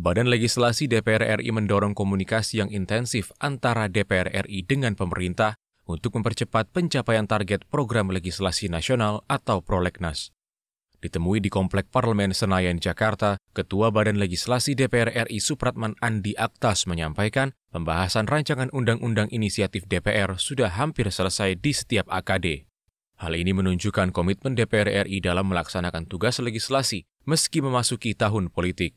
Badan Legislasi DPR RI mendorong komunikasi yang intensif antara DPR RI dengan pemerintah untuk mempercepat pencapaian target Program Legislasi Nasional atau Prolegnas. Ditemui di Komplek Parlemen Senayan, Jakarta, Ketua Badan Legislasi DPR RI Supratman Andi Aktas menyampaikan pembahasan rancangan undang-undang inisiatif DPR sudah hampir selesai di setiap AKD. Hal ini menunjukkan komitmen DPR RI dalam melaksanakan tugas legislasi meski memasuki tahun politik.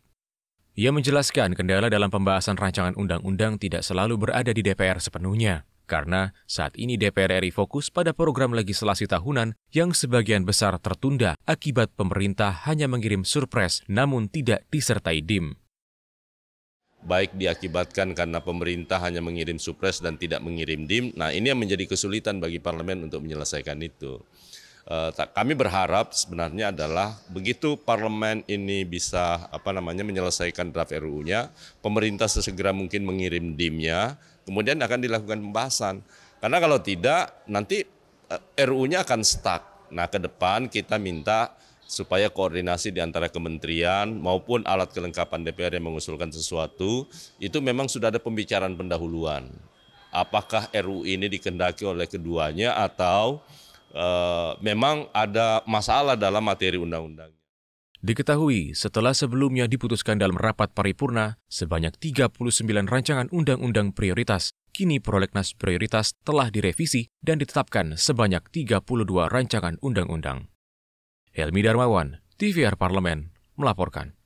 Ia menjelaskan kendala dalam pembahasan rancangan undang-undang tidak selalu berada di DPR sepenuhnya, karena saat ini DPR RI fokus pada program legislasi tahunan yang sebagian besar tertunda akibat pemerintah hanya mengirim surpres namun tidak disertai DIM. Baik diakibatkan karena pemerintah hanya mengirim surpres dan tidak mengirim DIM, nah ini yang menjadi kesulitan bagi parlemen untuk menyelesaikan itu. Eh, kami berharap sebenarnya adalah begitu parlemen ini bisa apa namanya menyelesaikan draft RUU-nya, pemerintah sesegera mungkin mengirim dimnya, kemudian akan dilakukan pembahasan. Karena kalau tidak nanti eh, RUU-nya akan stuck. Nah, ke depan kita minta supaya koordinasi di antara kementerian maupun alat kelengkapan DPR yang mengusulkan sesuatu itu memang sudah ada pembicaraan pendahuluan. Apakah RUU ini dikendaki oleh keduanya atau Eh, memang ada masalah dalam materi undang-undang. Diketahui, setelah sebelumnya diputuskan dalam rapat paripurna, sebanyak 39 rancangan undang-undang prioritas, kini prolegnas prioritas telah direvisi dan ditetapkan sebanyak 32 rancangan undang-undang. Helmi Darmawan, TVR Parlemen, melaporkan.